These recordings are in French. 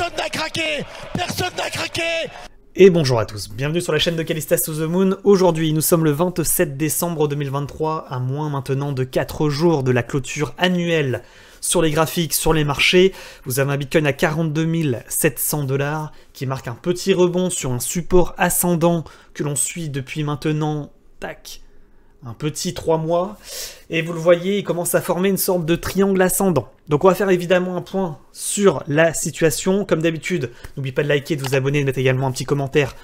Personne n'a craqué Personne n'a craqué et bonjour à tous, bienvenue sur la chaîne de Calista's to the Moon. Aujourd'hui, nous sommes le 27 décembre 2023, à moins maintenant de 4 jours de la clôture annuelle sur les graphiques, sur les marchés. Vous avez un Bitcoin à 42 700 dollars qui marque un petit rebond sur un support ascendant que l'on suit depuis maintenant, tac, un petit 3 mois. Et vous le voyez, il commence à former une sorte de triangle ascendant. Donc on va faire évidemment un point sur la situation. Comme d'habitude, n'oubliez pas de liker, de vous abonner, de mettre également un petit commentaire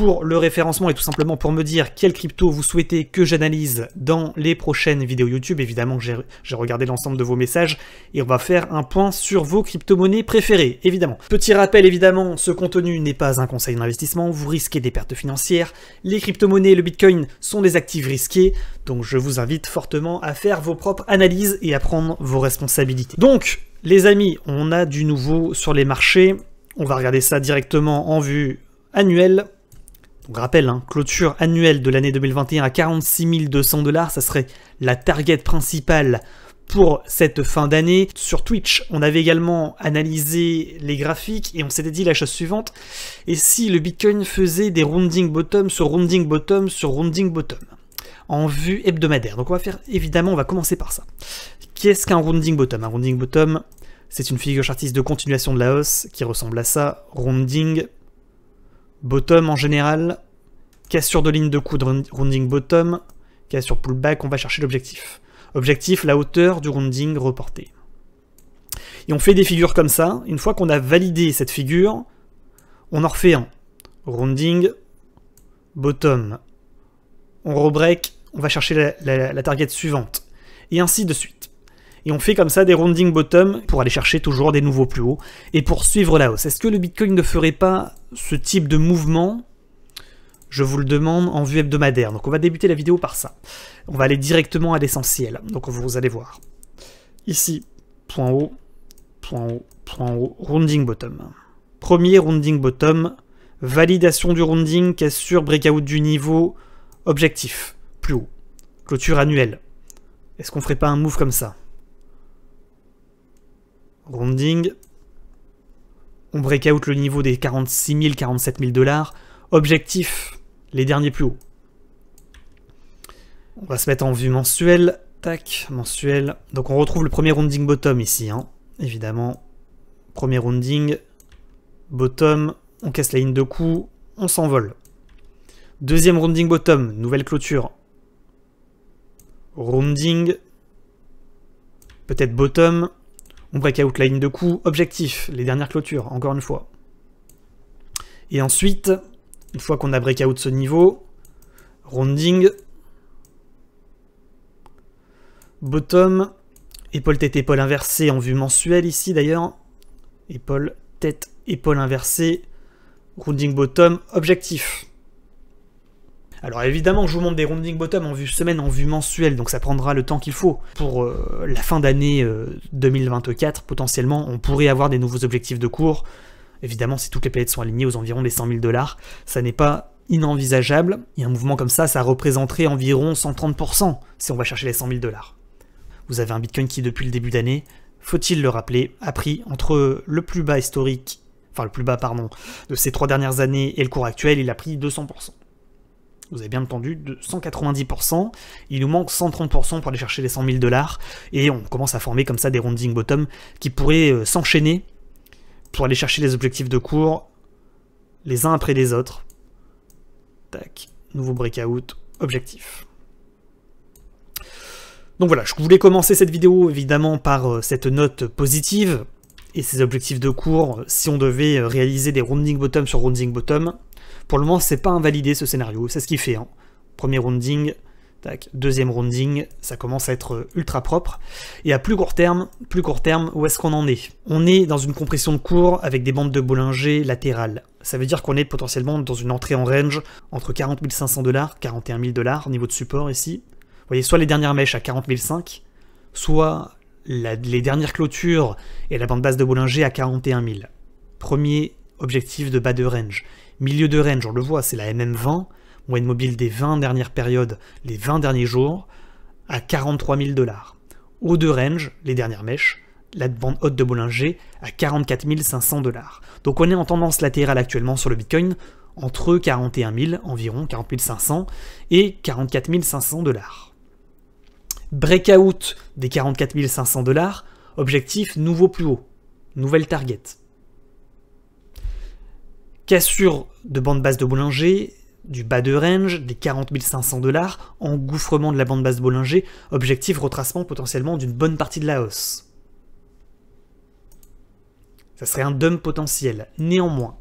pour le référencement et tout simplement pour me dire quelle crypto vous souhaitez que j'analyse dans les prochaines vidéos YouTube. Évidemment, j'ai regardé l'ensemble de vos messages et on va faire un point sur vos crypto-monnaies préférées, évidemment. Petit rappel, évidemment, ce contenu n'est pas un conseil d'investissement, vous risquez des pertes financières. Les crypto-monnaies et le Bitcoin sont des actifs risqués, donc je vous invite fortement à faire vos propres analyses et à prendre vos responsabilités. Donc, les amis, on a du nouveau sur les marchés. On va regarder ça directement en vue annuelle on rappelle, hein, clôture annuelle de l'année 2021 à 46 200 dollars, ça serait la target principale pour cette fin d'année. Sur Twitch, on avait également analysé les graphiques et on s'était dit la chose suivante. Et si le Bitcoin faisait des rounding bottom sur rounding bottom sur rounding bottom en vue hebdomadaire. Donc on va faire, évidemment, on va commencer par ça. Qu'est-ce qu'un rounding bottom Un rounding bottom, c'est une figure chartiste de continuation de la hausse qui ressemble à ça. Rounding, Bottom en général, cassure de ligne de coude, rounding bottom, cassure pullback, on va chercher l'objectif. Objectif, la hauteur du rounding reporté. Et on fait des figures comme ça. Une fois qu'on a validé cette figure, on en refait un. Rounding, bottom. On rebreak, on va chercher la, la, target suivante. Et ainsi de suite. Et on fait comme ça des rounding bottom pour aller chercher toujours des nouveaux plus hauts et pour suivre la hausse. Est-ce que le Bitcoin ne ferait pas ce type de mouvement, je vous le demande en vue hebdomadaire. Donc on va débuter la vidéo par ça. On va aller directement à l'essentiel. Donc vous allez voir. Ici, point haut, point haut, point haut, rounding bottom. Premier rounding bottom, validation du rounding, Cassure, sur, breakout du niveau, objectif, plus haut, clôture annuelle. Est-ce qu'on ferait pas un move comme ça Rounding, on break out le niveau des 46 000, 47 000 dollars. Objectif, les derniers plus hauts. On va se mettre en vue mensuelle. Tac, mensuel. Donc on retrouve le premier rounding bottom ici, hein. évidemment. Premier rounding, bottom, on casse la ligne de coup, on s'envole. Deuxième rounding bottom, nouvelle clôture. Rounding, peut-être bottom, on break out la ligne de coup, objectif, les dernières clôtures, encore une fois. Et ensuite, une fois qu'on a break out ce niveau, rounding, bottom, épaule tête épaule inversée en vue mensuelle ici d'ailleurs, épaule tête épaule inversée, rounding bottom, objectif. Alors évidemment, je vous montre des rounding bottom en vue semaine, en vue mensuelle, donc ça prendra le temps qu'il faut. Pour euh, la fin d'année 2024, euh, potentiellement, on pourrait avoir des nouveaux objectifs de cours. Évidemment, si toutes les planètes sont alignées aux environs des 100 000 dollars, ça n'est pas inenvisageable. Et un mouvement comme ça, ça représenterait environ 130% si on va chercher les 100 000 dollars. Vous avez un Bitcoin qui, depuis le début d'année, faut-il le rappeler, a pris entre le plus bas historique, enfin le plus bas, pardon, de ces trois dernières années et le cours actuel, il a pris 200% vous avez bien entendu, de 190%. Il nous manque 130% pour aller chercher les 100 000 dollars. Et on commence à former comme ça des rounding bottom qui pourraient euh, s'enchaîner pour aller chercher les objectifs de cours les uns après les autres. Tac, nouveau breakout, objectif. Donc voilà, je voulais commencer cette vidéo évidemment par euh, cette note positive et ces objectifs de cours euh, si on devait réaliser des rounding bottom sur rounding bottom. Pour le moment, c'est pas invalidé ce scénario, c'est ce qu'il fait. Hein. Premier rounding, tac, deuxième rounding, ça commence à être euh, ultra propre. Et à plus court terme, plus court terme, où est-ce qu'on en est On est dans une compression de cours avec des bandes de Bollinger latérales. Ça veut dire qu'on est potentiellement dans une entrée en range entre 40 500 dollars, 41 000 dollars, niveau de support ici. Vous voyez, soit les dernières mèches à 40 500, soit les dernières clôtures et la bande basse de Bollinger à 41 000. Premier objectif de bas de range. Milieu de range, on le voit, c'est la MM20, moyenne mobile des 20 dernières périodes, les 20 derniers jours, à 43 000 dollars. Haut de range, les dernières mèches, la bande haute de Bollinger à 44 500 dollars. Donc on est en tendance latérale actuellement sur le Bitcoin, entre 41 000 environ, 40 500 et 44 500 dollars. Breakout des 44 500 dollars, objectif nouveau plus haut, nouvelle target. Cassure de bande basse de Bollinger, du bas de range, des 40 500 dollars, engouffrement de la bande basse Bollinger, objectif retracement potentiellement d'une bonne partie de la hausse. Ça serait un dump potentiel. Néanmoins,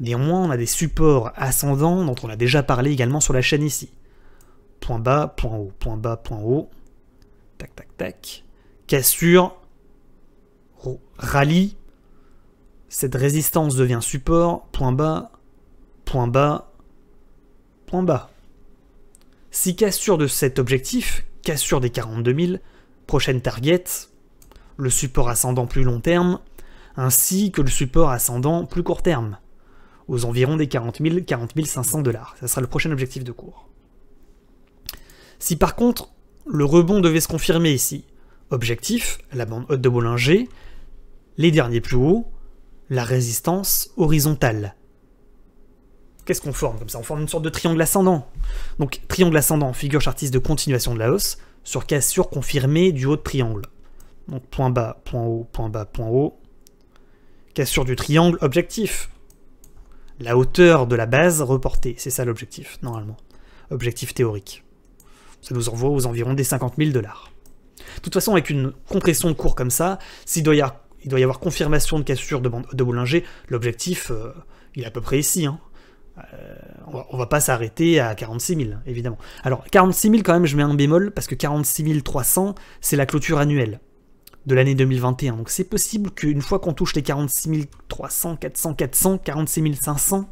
néanmoins, on a des supports ascendants dont on a déjà parlé également sur la chaîne ici. Point bas, point haut, point bas, point haut. Tac, tac, tac. Cassure, rallye, cette résistance devient support, point bas, point bas, point bas. Si cassure de cet objectif, cassure des 42 000, prochaine target, le support ascendant plus long terme, ainsi que le support ascendant plus court terme, aux environs des 40 000, 40 500 dollars. Ça sera le prochain objectif de cours. Si par contre, le rebond devait se confirmer ici, objectif, la bande haute de Bollinger, les derniers plus hauts, la résistance horizontale. Qu'est-ce qu'on forme comme ça On forme une sorte de triangle ascendant. Donc triangle ascendant, figure chartiste de continuation de la hausse, sur cassure confirmée du haut de triangle. Donc point bas, point haut, point bas, point haut. Cassure du triangle, objectif. La hauteur de la base reportée, c'est ça l'objectif, normalement. Objectif théorique. Ça nous envoie aux environs des 50 000 dollars. De toute façon, avec une compression de cours comme ça, s'il doit y il doit y avoir confirmation de cassure de, de Bollinger. L'objectif, euh, il est à peu près ici. Hein. Euh, on, va, va pas s'arrêter à 46 000, évidemment. Alors, 46 000 quand même, je mets un bémol, parce que 46 300, c'est la clôture annuelle de l'année 2021. Donc c'est possible qu'une fois qu'on touche les 46 300, 400, 400, 46 500,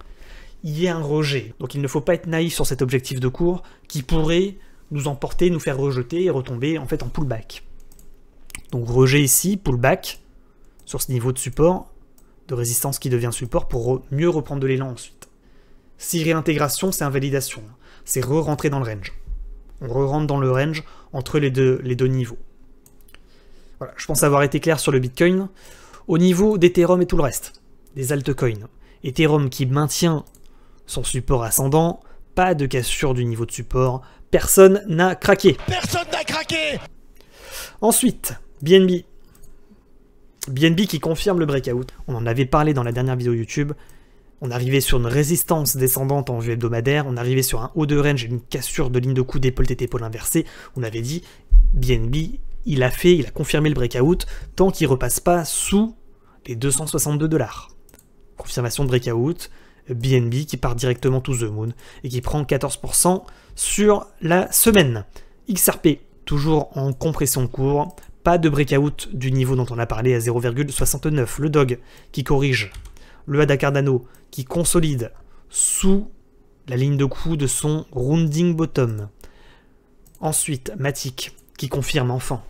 il y ait un rejet. Donc il ne faut pas être naïf sur cet objectif de cours qui pourrait nous emporter, nous faire rejeter et retomber en fait en pullback. Donc rejet ici, pullback, sur ce niveau de support, de résistance qui devient support pour mieux reprendre de l'élan ensuite. Si réintégration, c'est invalidation, hein. c'est re-rentrer dans le range. On re-rentre dans le range entre les deux, les deux niveaux. Voilà, je pense avoir été clair sur le Bitcoin. Au niveau d'Ethereum et tout le reste, des altcoins, Ethereum qui maintient son support ascendant, pas de cassure du niveau de support, personne n'a craqué. Personne n'a craqué Ensuite, BNB BNB qui confirme le breakout. On en avait parlé dans la dernière vidéo YouTube. On arrivait sur une résistance descendante en vue hebdomadaire, on arrivait sur un haut de range et une cassure de ligne de coups dépaule tête épaule inversée. On avait dit BNB, il a fait, il a confirmé le breakout tant qu'il repasse pas sous les 262 dollars. Confirmation de breakout, BNB qui part directement to the moon et qui prend 14% sur la semaine. XRP toujours en compression de cours, pas de breakout du niveau dont on a parlé à 0,69. Le dog qui corrige. Le Ada Cardano qui consolide sous la ligne de coup de son rounding bottom. Ensuite, Matic qui confirme enfin.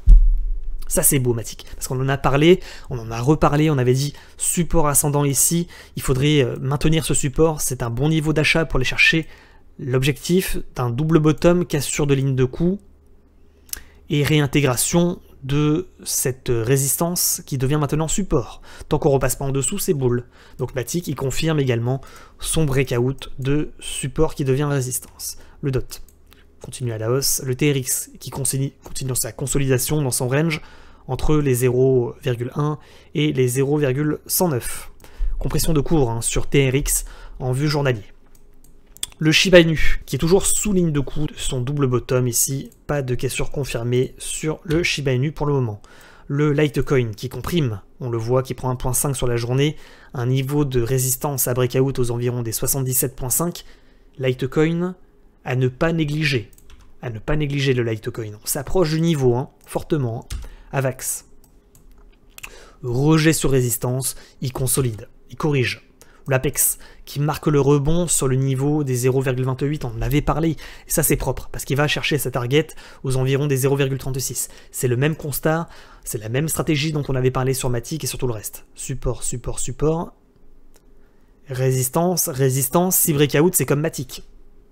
Ça c'est beau Matic, parce qu'on en a parlé, on en a reparlé, on avait dit support ascendant ici, il faudrait euh, maintenir ce support, c'est un bon niveau d'achat pour aller chercher l'objectif d'un double bottom cassure de ligne de coup et réintégration de cette résistance qui devient maintenant support. Tant qu'on repasse pas en dessous, c'est boule. Donc Matic, il confirme également son breakout de support qui devient résistance. Le DOT continue à la hausse. Le TRX qui continue, sa consolidation dans son range entre les 0,1 et les 0,109. Compression de cours hein, sur TRX en vue journalier. Le Shiba Inu, qui est toujours sous ligne de coups, son double bottom ici, pas de cassure confirmée sur le Shiba Inu pour le moment. Le Litecoin qui comprime, on le voit qui prend 1.5 sur la journée, un niveau de résistance à breakout aux environs des 77.5. Litecoin à ne pas négliger. À ne pas négliger le Litecoin. On s'approche du niveau, hein, fortement. Hein, Avax. Rejet sur résistance, il consolide, il corrige ou l'Apex, qui marque le rebond sur le niveau des 0,28, on en avait parlé, et ça c'est propre, parce qu'il va chercher sa target aux environs des 0,36. C'est le même constat, c'est la même stratégie dont on avait parlé sur Matic et sur tout le reste. Support, support, support, résistance, résistance, si breakout c'est comme Matic,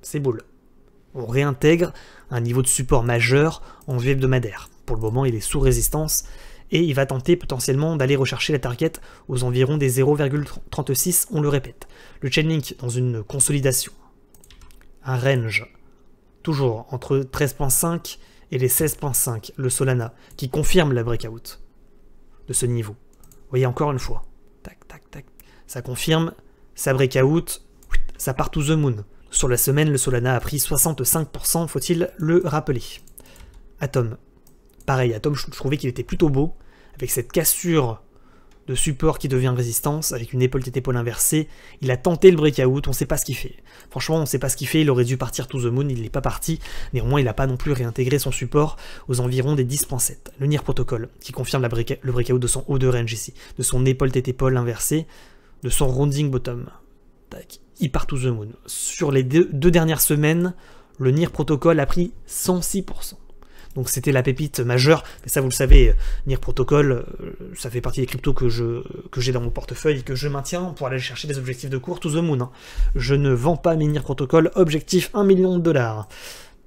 c'est boule. On réintègre un niveau de support majeur en vue hebdomadaire. Pour le moment, il est sous résistance, et il va tenter potentiellement d'aller rechercher la target aux environs des 0,36, on le répète. Le chainlink dans une consolidation, un range, toujours entre 13.5 et les 16.5, le Solana, qui confirme la breakout de ce niveau. Vous voyez encore une fois, tac, tac, tac, ça confirme sa breakout, ça part to the moon. Sur la semaine, le Solana a pris 65%, faut-il le rappeler. Atom. Pareil, Atom, je trouvais qu'il était plutôt beau avec cette cassure de support qui devient résistance, avec une épaule tête épaule inversée. Il a tenté le breakout, on sait pas ce qu'il fait. Franchement, on sait pas ce qu'il fait, il aurait dû partir to the moon, il n'est pas parti. Néanmoins, il n'a pas non plus réintégré son support aux environs des 10.7. Le NIR Protocol, qui confirme la break le breakout de son haut de range ici, de son épaule tête épaule inversée, de son rounding bottom. Tac, il part to the moon. Sur les deux, dernières semaines, le NIR Protocol a pris 106%. Donc c'était la pépite majeure, mais ça vous le savez, euh, NIR Protocol, euh, ça fait partie des cryptos que je que j'ai dans mon portefeuille et que je maintiens pour aller chercher des objectifs de cours to the moon. Hein. Je ne vends pas mes NIR Protocol, objectif 1 million de dollars.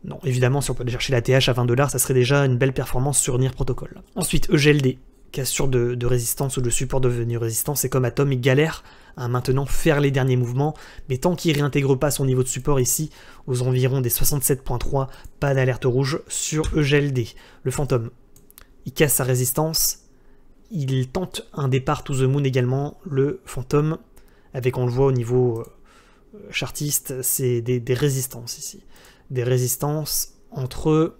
Non, évidemment, si on peut aller chercher la TH à 20 dollars, ça serait déjà une belle performance sur NIR Protocol. Ensuite, EGLD, cassure de, résistance ou de support devenu résistance, c'est comme Atom, il galère à maintenant faire les derniers mouvements, mais tant qu'il réintègre pas son niveau de support ici, aux environs des 67.3, pas d'alerte rouge sur EGLD. Le fantôme, il casse sa résistance, il tente un départ to the moon également, le fantôme, avec on le voit au niveau euh, chartiste, c'est des, des résistances ici. Des résistances entre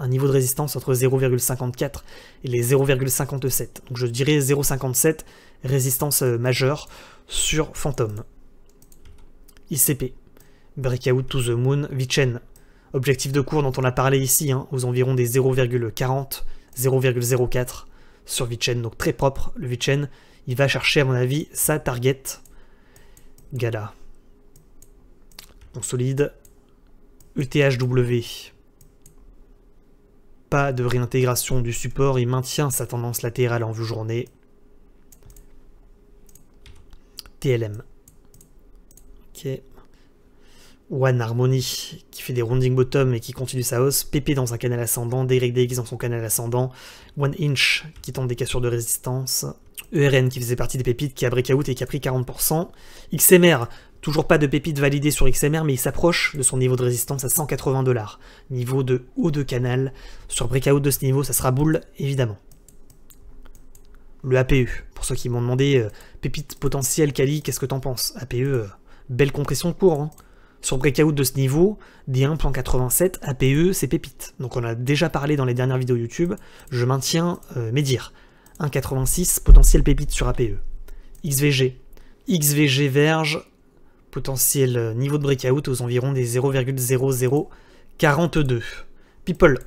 un niveau de résistance entre 0,54 et les 0,57. Donc je dirais 0,57, résistance euh, majeure sur Phantom. ICP, Breakout to the Moon, Vichen. Objectif de cours dont on a parlé ici, hein, aux environs des 0,40, 0,04 sur Vichen, donc très propre le Vichen. Il va chercher à mon avis sa target. Gala. On solide. UTHW. E Pas de réintégration du support, il maintient sa tendance latérale en vue journée. TLM. Ok. One Harmony qui fait des rounding bottom et qui continue sa hausse, PP dans un canal ascendant, DYDX dans son canal ascendant, One Inch qui tente des cassures de résistance, ERN qui faisait partie des pépites qui a out et qui a pris 40%, XMR, toujours pas de pépites validées sur XMR mais il s'approche de son niveau de résistance à 180 dollars, niveau de haut de canal, sur breakout de ce niveau ça sera boule évidemment le APE. Pour ceux qui m'ont demandé, euh, pépite potentielle, Kali, qu'est-ce que t'en penses APE, euh, belle compression de cours. Hein. Sur breakout de ce niveau, D1 plan 87, APE, c'est pépite. Donc on a déjà parlé dans les dernières vidéos YouTube, je maintiens euh, mes dires. 1,86, potentiel pépite sur APE. XVG. XVG verge, potentiel niveau de breakout aux environs des 0,0042. People,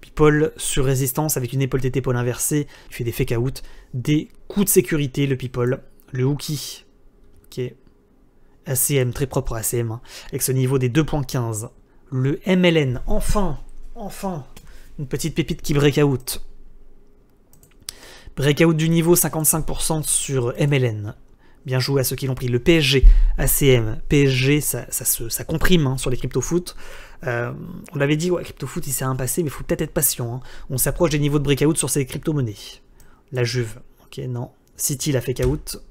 People sur résistance avec une épaule tête inversée, il fait des fake out, des coups de sécurité, le People, le Hookie, ok, ACM, très propre ACM, hein, avec ce niveau des 2.15, le MLN, enfin, enfin, une petite pépite qui break out. Break-out du niveau 55% sur MLN. Bien joué à ceux qui l'ont pris. Le PSG, ACM, PSG, ça, se, comprime hein, sur les crypto-foot. Euh, on avait dit, ouais, crypto-foot, il s'est impassé, mais il faut peut-être être patient. Hein. On s'approche des niveaux de breakout sur ces crypto-monnaies. La Juve, ok, non. City a fait out.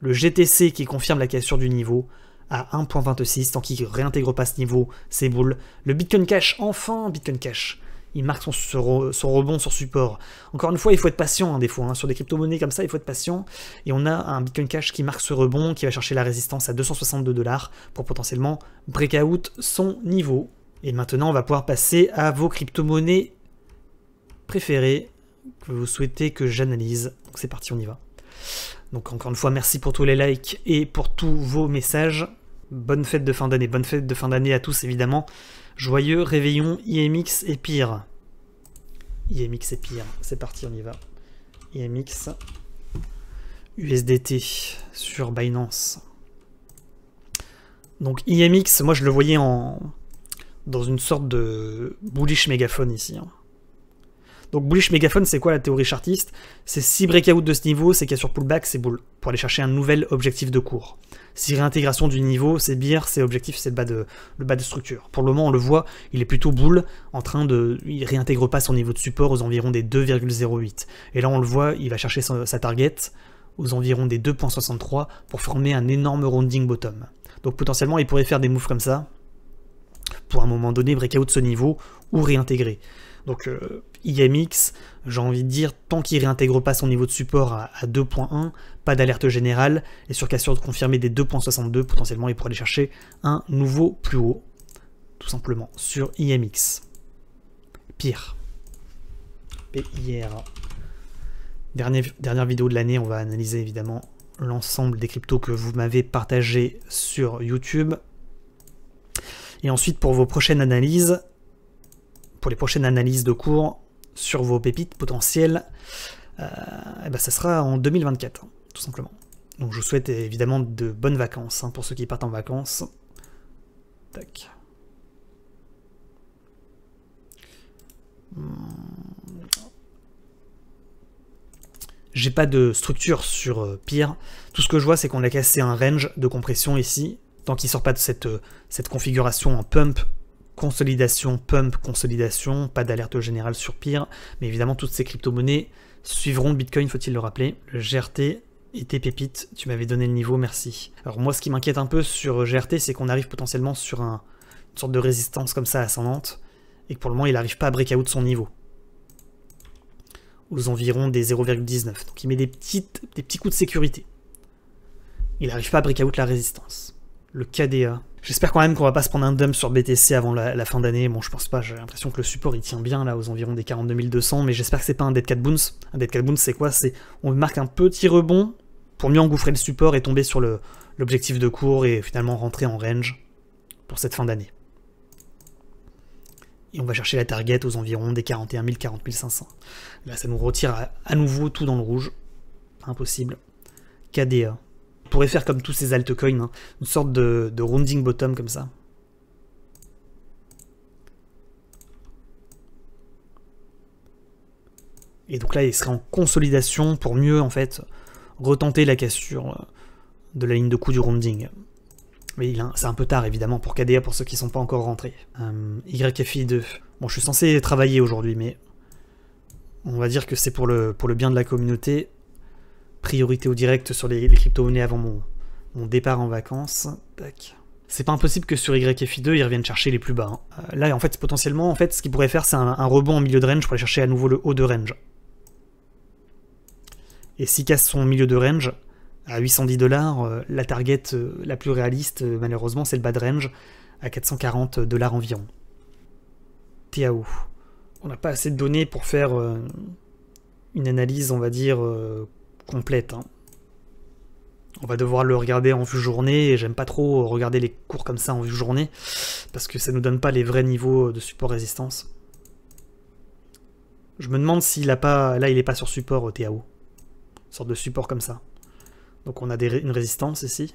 Le GTC qui confirme la cassure du niveau à 1.26, tant qu'il réintègre pas ce niveau, c'est boule. Le Bitcoin Cash, enfin Bitcoin Cash il marque son, rebond sur support. Encore une fois, il faut être patient hein, des fois. Hein. Sur des crypto-monnaies comme ça, il faut être patient. Et on a un Bitcoin Cash qui marque ce rebond, qui va chercher la résistance à 262 dollars pour potentiellement break out son niveau. Et maintenant, on va pouvoir passer à vos crypto-monnaies préférées que vous souhaitez que j'analyse. Donc c'est parti, on y va. Donc encore une fois, merci pour tous les likes et pour tous vos messages. Bonne fête de fin d'année, bonne fête de fin d'année à tous évidemment. Joyeux réveillon IMX et pire. IMX et pire. C'est parti, on y va. IMX USDT sur Binance. Donc IMX, moi je le voyais en dans une sorte de bullish megaphone ici. Hein. Donc bullish megaphone, c'est quoi la théorie chartiste C'est si breakout de ce niveau, c'est qu'il y a sur pullback, c'est pour aller chercher un nouvel objectif de cours. Si réintégration du niveau, c'est bière, c'est objectif, c'est le bas, de, structure. Pour le moment, on le voit, il est plutôt boule, en train de... Il réintègre pas son niveau de support aux environs des 2,08. Et là, on le voit, il va chercher sa target aux environs des 2,63 pour former un énorme rounding bottom. Donc potentiellement, il pourrait faire des moves comme ça, pour un moment donné break out ce niveau, ou réintégrer. Donc... Euh, IMX, j'ai envie de dire, tant qu'il réintègre pas son niveau de support à, 2.1, pas d'alerte générale, et sur cassure de confirmer des 2.62, potentiellement il pourrait aller chercher un nouveau plus haut, tout simplement, sur IMX. Pire. PIR. Dernière, dernière vidéo de l'année, on va analyser évidemment l'ensemble des cryptos que vous m'avez partagé sur YouTube. Et ensuite, pour vos prochaines analyses, pour les prochaines analyses de cours, sur vos pépites potentielles, euh, eh ben ça sera en 2024, tout simplement. Donc je vous souhaite évidemment de bonnes vacances hein, pour ceux qui partent en vacances. Tac. Hmm. J'ai pas de structure sur euh, Pire. Tout ce que je vois, c'est qu'on a cassé un range de compression ici. Tant qu'il sort pas de cette, euh, cette configuration en pump consolidation, pump, consolidation, pas d'alerte générale sur pire, mais évidemment toutes ces crypto-monnaies suivront le Bitcoin, faut-il le rappeler. Le GRT était pépite, tu m'avais donné le niveau, merci. Alors moi ce qui m'inquiète un peu sur GRT, c'est qu'on arrive potentiellement sur une sorte de résistance comme ça ascendante, et que pour le moment il n'arrive pas à break out son niveau aux environs des 0,19. Donc il met des, petites, des petits coups de sécurité. Il n'arrive pas à break out la résistance le KDA. J'espère quand même qu'on va pas se prendre un dump sur BTC avant la, fin d'année. Bon, je pense pas, j'ai l'impression que le support il tient bien là aux environs des 42 200, mais j'espère que c'est pas un Dead Cat Bounce. Un Dead Cat Bounce, c'est quoi C'est on marque un petit rebond pour mieux engouffrer le support et tomber sur l'objectif de cours et finalement rentrer en range pour cette fin d'année. Et on va chercher la target aux environs des 41 000, 40 500. Là, ça nous retire à, à nouveau tout dans le rouge. Impossible. KDA pourrait faire comme tous ces altcoins, hein. une sorte de, rounding bottom comme ça. Et donc là, il serait en consolidation pour mieux, en fait, retenter la cassure euh, de la ligne de coup du rounding. Mais c'est un peu tard, évidemment, pour KDA, pour ceux qui ne sont pas encore rentrés. Euh, YFI2. Bon, je suis censé travailler aujourd'hui, mais on va dire que c'est pour le bien de la communauté priorité au direct sur les, crypto-monnaies avant mon, départ en vacances. Tac. C'est pas impossible que sur YFI2, ils reviennent chercher les plus bas. Hein. Euh, là, en fait, potentiellement, en fait, ce qu'ils pourraient faire, c'est un, rebond en milieu de range pour aller chercher à nouveau le haut de range. Et s'ils cassent son milieu de range, à 810 dollars, euh, la target euh, la plus réaliste, malheureusement, c'est le bas de range, à 440 dollars environ. TAO. On n'a pas assez de données pour faire une analyse, on va dire, complète. Hein. On va devoir le regarder en vue journée, j'aime pas trop regarder les cours comme ça en vue journée, parce que ça nous donne pas les vrais niveaux euh, de support résistance. Je me demande s'il a pas... Là, il est pas sur support au euh, TAO. Une sorte de support comme ça. Donc on a une résistance ici,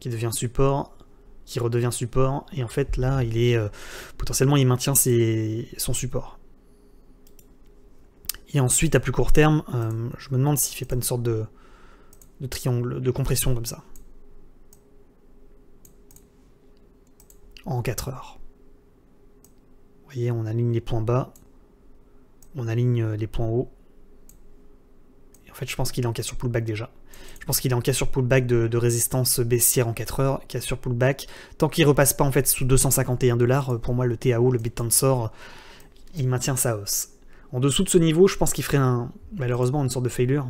qui devient support, qui redevient support, et en fait là, il est... Euh, potentiellement, il maintient ses... son support. Et ensuite, à plus court terme, euh, je me demande s'il ne fait pas une sorte de, triangle de compression comme ça. En 4 heures. Vous voyez, on aligne les points bas, on aligne euh, les points hauts. Et en fait, je pense qu'il est en cas sur pullback déjà. Je pense qu'il est en cas sur pullback de, résistance baissière en 4 heures, Cassure pullback. Tant qu'il repasse pas en fait sous 251 dollars, euh, pour moi le TAO, le sort, il maintient sa hausse. En dessous de ce niveau, je pense qu'il ferait un, malheureusement une sorte de failure.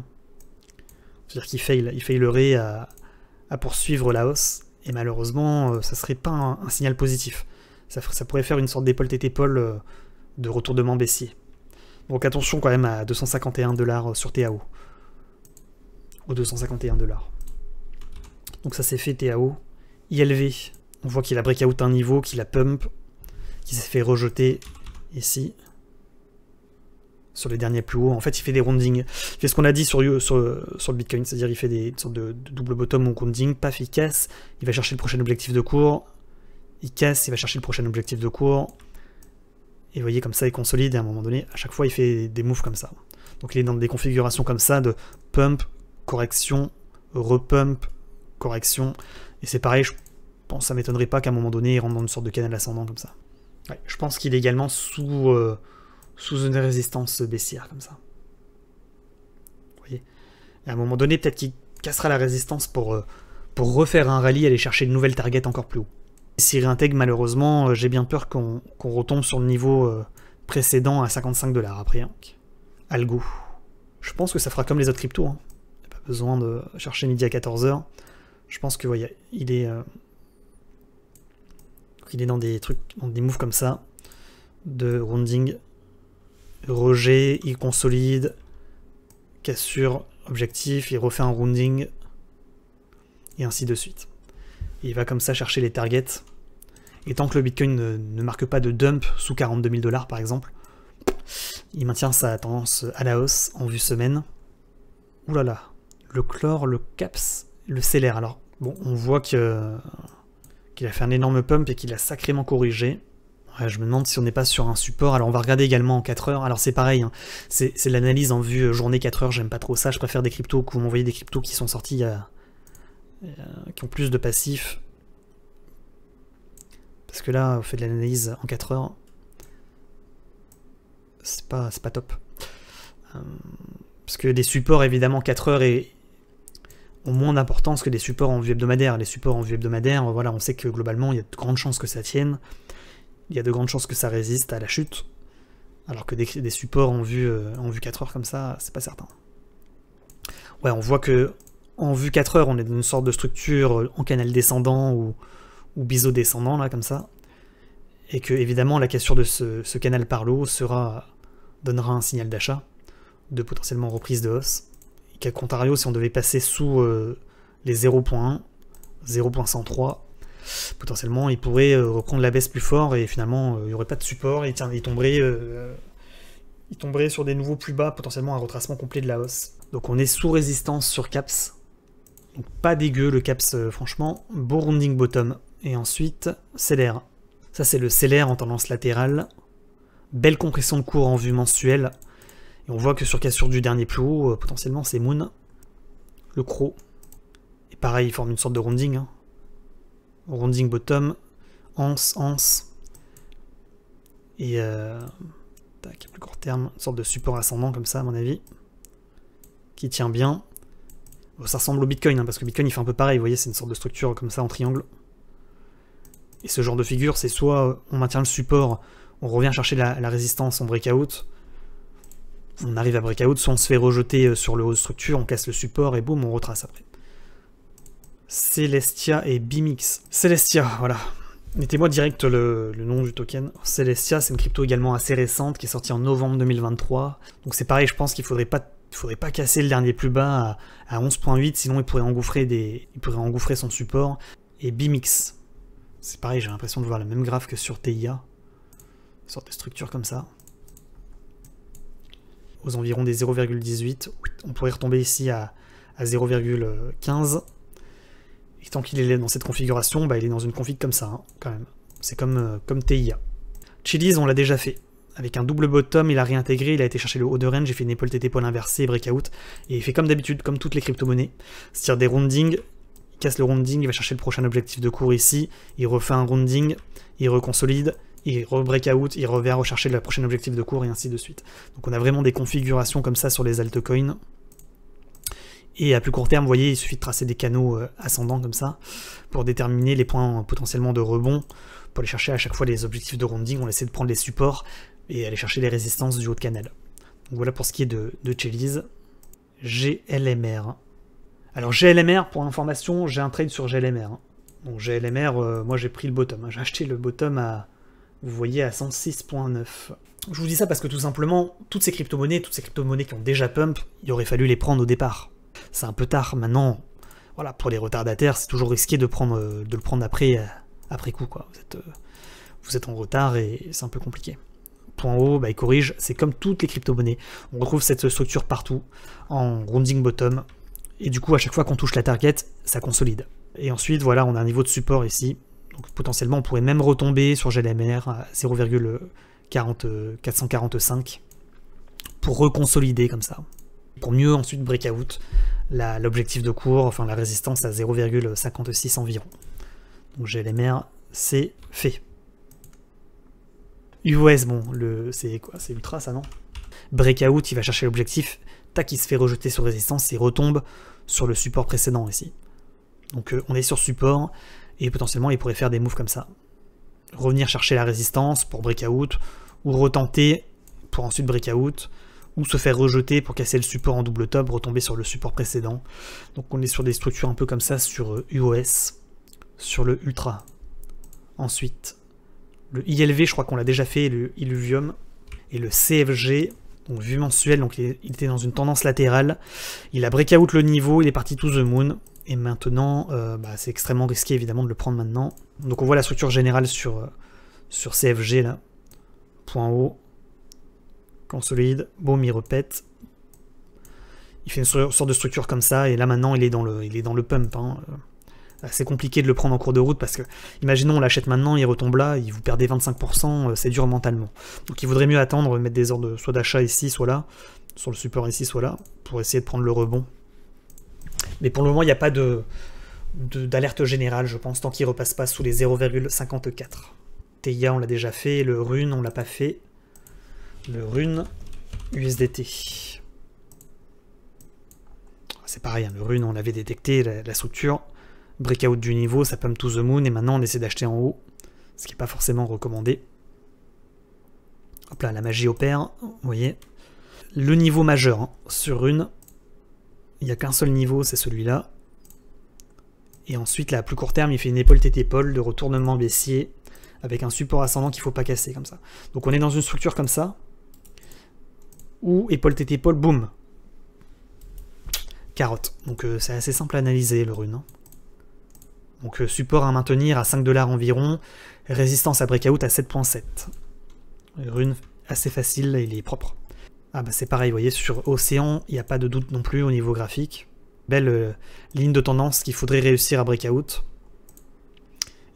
C'est-à-dire qu'il fail, il failerait à, poursuivre la hausse. Et malheureusement, euh, ça serait pas un, signal positif. Ça, ça, pourrait faire une sorte d'épaule tête épaule euh, de retournement baissier. Donc attention quand même à 251 dollars sur TAO. Au 251 dollars. Donc ça s'est fait TAO. ILV, on voit qu'il a breakout un niveau, qu'il a pump, qu'il s'est fait rejeter ici sur les derniers plus hauts. En fait, il fait des roundings. fait ce qu'on a dit sur, sur, le Bitcoin, c'est-à-dire il fait des sortes de, double bottom ou rounding, paf, il casse, il va chercher le prochain objectif de cours, il casse, il va chercher le prochain objectif de cours. Et vous voyez, comme ça, il consolide et à un moment donné, à chaque fois, il fait des moves comme ça. Donc il est dans des configurations comme ça de pump, correction, repump, correction. Et c'est pareil, je pense ça m'étonnerait pas qu'à un moment donné, il rentre dans une sorte de canal ascendant comme ça. je pense qu'il est également sous... Euh, sous une résistance baissière comme ça. Vous voyez à un moment donné, peut-être qu'il cassera la résistance pour, euh, pour refaire un rallye, aller chercher une nouvelle target encore plus haut. S'il réintègre, malheureusement, euh, j'ai bien peur qu'on retombe sur le niveau euh, précédent à 55 dollars après. Algo. Je pense que ça fera comme les autres cryptos. Hein. Pas besoin de chercher midi à 14h. Je pense que, voyez, il est. il est dans des trucs, dans des moves comme ça, de rounding Roger, il consolide, cassure, objectif, il refait un rounding, et ainsi de suite. Il va comme ça chercher les targets. Et tant que le Bitcoin ne, marque pas de dump sous 42 000 dollars par exemple, il maintient sa tendance à la hausse en vue semaine. Ouh là là, le chlore, le caps, le sceller. Alors bon, on voit qu'il a fait un énorme pump et qu'il a sacrément corrigé je me demande si on n'est pas sur un support. Alors on va regarder également en 4 heures. Alors c'est pareil, hein. c'est c'est l'analyse en vue euh, journée 4 heures, j'aime pas trop ça. Je préfère des cryptos que vous m'envoyez des cryptos qui sont sortis, euh, qui ont plus de passifs. Parce que là, on fait de l'analyse en 4 heures. C'est pas, pas top. Euh, parce que des supports, évidemment, 4 heures et, ont moins d'importance que des supports en vue hebdomadaire. Les supports en vue hebdomadaire, voilà, on sait que globalement, il y a de grandes chances que ça tienne il y a de grandes chances que ça résiste à la chute. Alors que des, supports en vue, euh, en vue 4 heures comme ça, c'est pas certain. Ouais, on voit que en vue 4 heures, on est dans une sorte de structure en canal descendant ou, ou biseau descendant, là, comme ça. Et que, évidemment, la cassure de ce, canal par l'eau sera, donnera un signal d'achat, de potentiellement reprise de hausse. Et qu'à contrario, si on devait passer sous euh, les 0.1, 0.103, potentiellement il pourrait euh, reprendre la baisse plus fort et finalement euh, il n'y aurait pas de support et tiens, il tomberait, euh, il tomberait sur des nouveaux plus bas, potentiellement un retracement complet de la hausse. Donc on est sous résistance sur CAPS. Donc pas dégueu le CAPS franchement, beau rounding bottom. Et ensuite, CLR. Ça c'est le CLR en tendance latérale. Belle compression de cours en vue mensuelle. Et on voit que sur cassure du dernier plus haut, potentiellement c'est Moon, le Crow. Et pareil, il forme une sorte de rounding. Hein. Rounding Bottom, Ans, Ans, et euh, tac, plus court terme, une sorte de support ascendant comme ça à mon avis, qui tient bien. ça ressemble au Bitcoin, hein, parce que Bitcoin il fait un peu pareil, vous voyez, c'est une sorte de structure comme ça en triangle. Et ce genre de figure, c'est soit on maintient le support, on revient chercher la, la résistance en breakout, on arrive à breakout, soit on se fait rejeter euh, sur le haut de structure, on casse le support et boum, on retrace après. Celestia et Bimix. Celestia, voilà. Mettez-moi direct le, nom du token. Celestia, c'est une crypto également assez récente qui est sortie en novembre 2023. Donc c'est pareil, je pense qu'il faudrait pas faudrait pas casser le dernier plus bas à, 11.8, sinon il pourrait engouffrer des pourrait engouffrer son support et Bimix. C'est pareil, j'ai l'impression de voir la même graphe que sur TIA. Une sorte de structure comme ça. Aux environs des 0,18, on pourrait retomber ici à, à 0,15 et tant qu'il est dans cette configuration, bah, il est dans une config comme ça, hein, quand même. C'est comme, euh, comme TIA. Chili's, on l'a déjà fait. Avec un double bottom, il a réintégré, il a été chercher le haut de range, j'ai fait une épaule TT épaule inversée, breakout, et il fait comme d'habitude, comme toutes les crypto monnaies Il se tire des roundings, il casse le rounding, il va chercher le prochain objectif de cours ici, il refait un rounding, il reconsolide, il re-breakout, il revient rechercher le prochain objectif de cours, et ainsi de suite. Donc on a vraiment des configurations comme ça sur les altcoins. Et à plus court terme, vous voyez, il suffit de tracer des canaux euh, ascendants comme ça pour déterminer les points euh, potentiellement de rebond. Pour aller chercher à chaque fois les objectifs de rounding, on essaie de prendre les supports et aller chercher les résistances du haut de canal. Donc voilà pour ce qui est de, de GLMR. Alors GLMR, pour information, j'ai un trade sur GLMR. Donc hein. GLMR, euh, moi j'ai pris le bottom. Hein. J'ai acheté le bottom à, vous voyez, à 106.9. Je vous dis ça parce que tout simplement, toutes ces crypto-monnaies, toutes ces crypto-monnaies qui ont déjà pump, il aurait fallu les prendre au départ c'est un peu tard maintenant. Voilà, pour les retardataires, c'est toujours risqué de, prendre, euh, de le prendre après, euh, après coup. Quoi. Vous, êtes, euh, vous êtes en retard et c'est un peu compliqué. Point haut, bah, il corrige, c'est comme toutes les crypto-monnaies. On retrouve cette structure partout, en rounding bottom. Et du coup, à chaque fois qu'on touche la target, ça consolide. Et ensuite, voilà, on a un niveau de support ici. Donc potentiellement, on pourrait même retomber sur GLMR à 0,445 pour reconsolider comme ça pour mieux ensuite out l'objectif de cours, enfin la résistance à 0,56 environ. Donc j'ai les mers, c'est fait. US, bon, c'est quoi C'est ultra ça, non Breakout, il va chercher l'objectif, tac, il se fait rejeter sur résistance, il retombe sur le support précédent ici. Donc euh, on est sur support, et potentiellement il pourrait faire des moves comme ça. Revenir chercher la résistance pour breakout, ou retenter pour ensuite breakout, ou se faire rejeter pour casser le support en double top, retomber sur le support précédent. Donc on est sur des structures un peu comme ça sur UOS, euh, sur le Ultra. Ensuite, le ILV, je crois qu'on l'a déjà fait, le Illuvium, et le CFG, donc vue mensuel, donc il était dans une tendance latérale. Il a break out le niveau, il est parti to the moon, et maintenant, euh, bah, c'est extrêmement risqué évidemment de le prendre maintenant. Donc on voit la structure générale sur, euh, sur CFG là. Point haut, Consolide. Boum, il repète. Il fait une sorte de structure comme ça, et là maintenant il est dans le, il est dans le pump. C'est hein. euh, compliqué de le prendre en cours de route parce que, imaginons, on l'achète maintenant, il retombe là, il vous perdez 25%, euh, c'est dur mentalement. Donc il vaudrait mieux attendre, mettre des ordres soit d'achat ici, soit là, sur le support ici, soit là, pour essayer de prendre le rebond. Mais pour le moment, il n'y a pas de d'alerte générale, je pense, tant qu'il repasse pas sous les 0,54. TIA, on l'a déjà fait, le rune, on l'a pas fait le rune USDT. C'est pareil, hein, le rune, on l'avait détecté, la, structure. Breakout du niveau, ça pomme to the moon, et maintenant on essaie d'acheter en haut, ce qui n'est pas forcément recommandé. Hop là, la magie opère, vous voyez. Le niveau majeur hein, sur rune, il n'y a qu'un seul niveau, c'est celui-là. Et ensuite, là, à plus court terme, il fait une épaule-tête-épaule de retournement baissier avec un support ascendant qu'il ne faut pas casser comme ça. Donc on est dans une structure comme ça, ou épaule tête épaule, boum. Carotte. Donc euh, c'est assez simple à analyser le rune. Hein. Donc euh, support à maintenir à 5 dollars environ, résistance à breakout à 7.7. Rune assez facile, il est propre. Ah bah c'est pareil, vous voyez, sur Océan, il n'y a pas de doute non plus au niveau graphique. Belle euh, ligne de tendance qu'il faudrait réussir à breakout.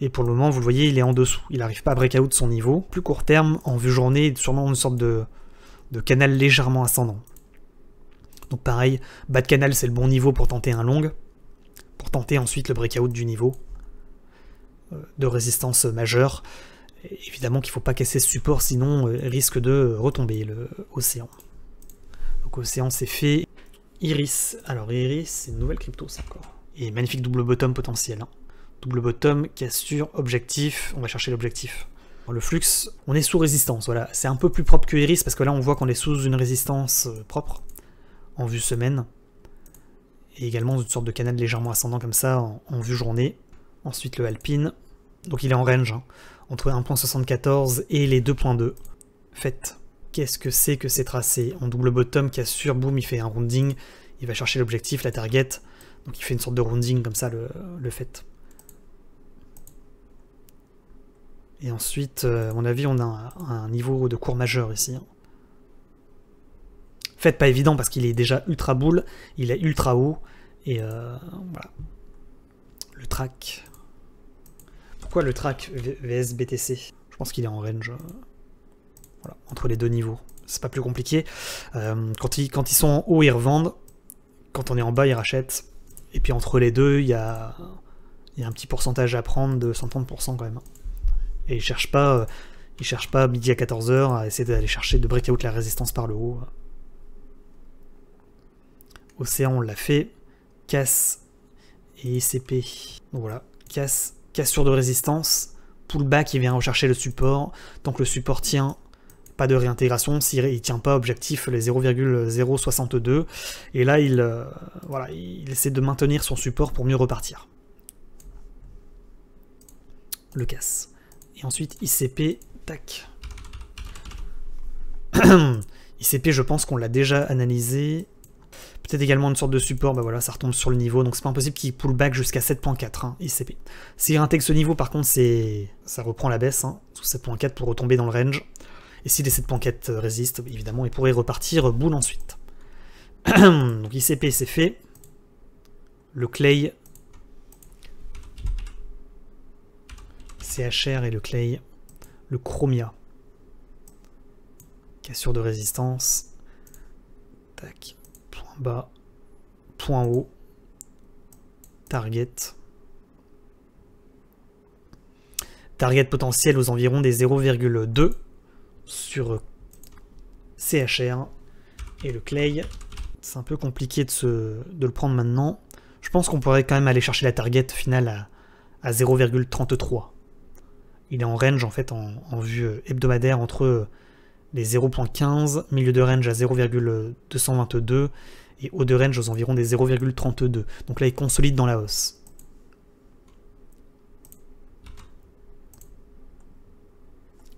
Et pour le moment, vous le voyez, il est en dessous. Il n'arrive pas à breakout son niveau. Plus court terme, en vue journée, sûrement une sorte de, de canal légèrement ascendant. Donc pareil, bas de canal c'est le bon niveau pour tenter un long, pour tenter ensuite le breakout du niveau euh, de résistance majeure. Évidemment qu'il ne faut pas casser ce support, sinon euh, risque de retomber le océan. Donc océan c'est fait. Iris, alors Iris c'est une nouvelle crypto ça encore. Et magnifique double bottom potentiel. Hein. Double bottom, cassure, objectif, on va chercher l'objectif. Le flux, on est sous résistance, voilà. C'est un peu plus propre que Iris parce que là on voit qu'on est sous une résistance euh, propre en vue semaine. Et également une sorte de canal légèrement ascendant comme ça en, vue journée. Ensuite le Alpine. Donc il est en range, hein. entre 1.74 et les 2.2. Faites. Qu'est-ce que c'est que ces tracés En double bottom qui assure, boum, il fait un rounding, il va chercher l'objectif, la target. Donc il fait une sorte de rounding comme ça le, le fait. Et ensuite, euh, à mon avis, on a un, niveau de cours majeur ici. Faites pas évident parce qu'il est déjà ultra boule, il est ultra haut, et euh, voilà. Le track. Pourquoi le track VSBTC Je pense qu'il est en range. Euh, voilà, entre les deux niveaux. C'est pas plus compliqué. quand, ils, quand ils sont en haut, ils revendent. Quand on est en bas, ils rachètent. Et puis entre les deux, il y a, y a un petit pourcentage à prendre de 130% quand même. Et il ne pas, euh, il cherche pas midi à 14h à essayer d'aller chercher de break out la résistance par le haut. Océan, on l'a fait. Casse et ICP. Donc voilà, casse, cassure de résistance. Pullback, il vient rechercher le support. Tant que le support tient, pas de réintégration. S'il ne tient pas objectif les 0,062. Et là, il, euh, voilà, il essaie de maintenir son support pour mieux repartir. Le casse ensuite ICP, tac. ICP, je pense qu'on l'a déjà analysé. Peut-être également une sorte de support, bah voilà, ça retombe sur le niveau, donc c'est pas impossible qu'il pull back jusqu'à 7.4 hein, ICP. S'il intègre ce niveau, par contre, c'est ça reprend la baisse, hein, sous 7.4 pour retomber dans le range. Et si les 7.4 résistent, évidemment, il pourrait repartir boule ensuite. donc ICP, c'est fait. Le clay, CHR et le clay, le chromia. Cassure de résistance. Tac. Point bas. Point haut. Target. Target potentiel aux environs des 0,2 sur CHR. Et le clay, c'est un peu compliqué de, le prendre maintenant. Je pense qu'on pourrait quand même aller chercher la target finale à, à 0,33 il est en range en fait en, vue euh, hebdomadaire entre euh, les 0.15, milieu de range à 0,222 et haut de range aux environs des 0,32. Donc là il consolide dans la hausse.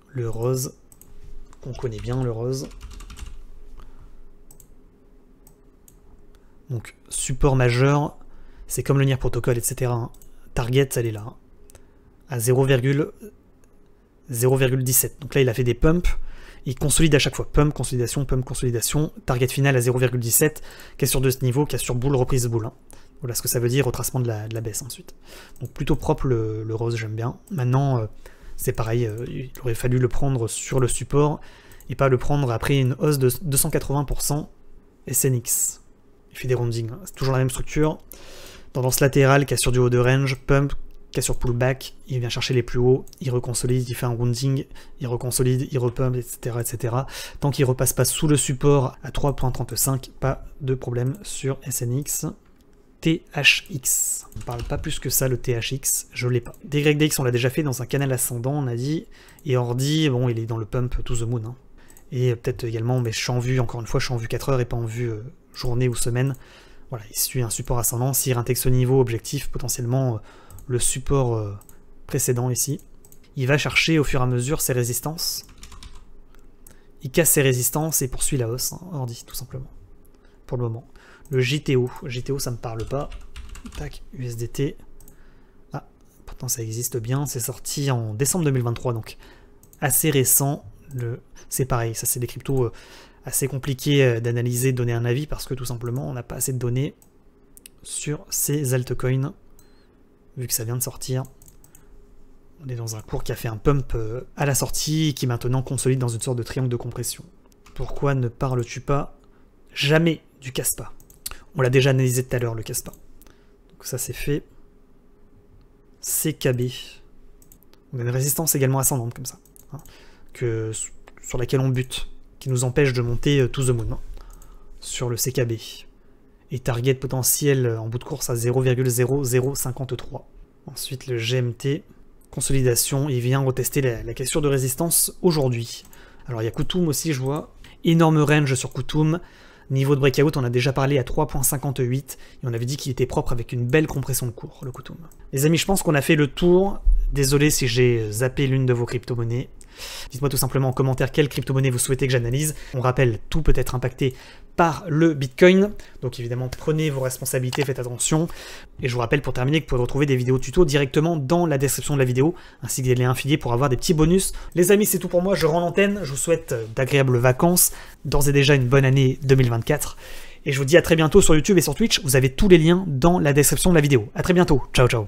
Le rose, on connaît bien le rose. Donc support majeur, c'est comme le NIR Protocol, etc. Hein. Target, elle est là. Hein à 0,17. Donc là, il a fait des pumps. Il consolide à chaque fois. Pump, consolidation, pump, consolidation. Target final à 0,17. sur de ce niveau, sur boule, reprise boule. Hein. Voilà ce que ça veut dire, retracement de la, de la baisse ensuite. Donc plutôt propre le, rose, j'aime bien. Maintenant, euh, c'est pareil, euh, il aurait fallu le prendre sur le support et pas le prendre après une hausse de 280% SNX. Il fait des roundings. Hein. C'est toujours la même structure. Tendance latérale, sur du haut de range, pump, sur pullback, il vient chercher les plus hauts, il reconsolide, il fait un rounding, il reconsolide, il repump, etc. etc. Tant qu'il repasse pas sous le support à 3.35, pas de problème sur SNX. THX. On parle pas plus que ça, le THX, je l'ai pas. DYDX, on l'a déjà fait dans un canal ascendant, on a dit, et Ordi, bon, il est dans le pump to the moon. Hein. Et peut-être également, mais je suis en vue, encore une fois, je suis en vue 4 heures et pas en vue euh, journée ou semaine. Voilà, il suit un support ascendant, s'il il réintègre ce niveau objectif, potentiellement... Euh, le support euh, précédent ici. Il va chercher au fur et à mesure ses résistances. Il casse ses résistances et poursuit la hausse, hein, ordi, tout simplement. Pour le moment. Le JTO. JTO, ça me parle pas. Tac, USDT. Ah, pourtant ça existe bien. C'est sorti en décembre 2023, donc assez récent. Le... C'est pareil, ça c'est des cryptos euh, assez compliqués euh, d'analyser, de donner un avis, parce que tout simplement, on n'a pas assez de données sur ces altcoins vu que ça vient de sortir. On est dans un cours qui a fait un pump euh, à la sortie et qui maintenant consolide dans une sorte de triangle de compression. Pourquoi ne parles-tu pas jamais du CASPA On l'a déjà analysé tout à l'heure, le CASPA. Donc ça c'est fait. CKB. On a une résistance également ascendante comme ça, hein, que, sur laquelle on bute, qui nous empêche de monter euh, tout the moon hein, sur le CKB et target potentiel en bout de course à 0,0053. Ensuite le GMT, consolidation, il vient retester la, cassure de résistance aujourd'hui. Alors il y a Kutum aussi je vois, énorme range sur Kutum. niveau de breakout on a déjà parlé à 3.58 et on avait dit qu'il était propre avec une belle compression de cours le Kutum. Les amis je pense qu'on a fait le tour, désolé si j'ai zappé l'une de vos crypto-monnaies. Dites-moi tout simplement en commentaire quelle crypto-monnaie vous souhaitez que j'analyse. On rappelle, tout peut être impacté par le Bitcoin. Donc évidemment, prenez vos responsabilités, faites attention. Et je vous rappelle pour terminer que vous pouvez retrouver des vidéos tuto directement dans la description de la vidéo, ainsi que des liens affiliés pour avoir des petits bonus. Les amis, c'est tout pour moi, je rends l'antenne, je vous souhaite euh, d'agréables vacances, d'ores et déjà une bonne année 2024. Et je vous dis à très bientôt sur YouTube et sur Twitch, vous avez tous les liens dans la description de la vidéo. À très bientôt, ciao ciao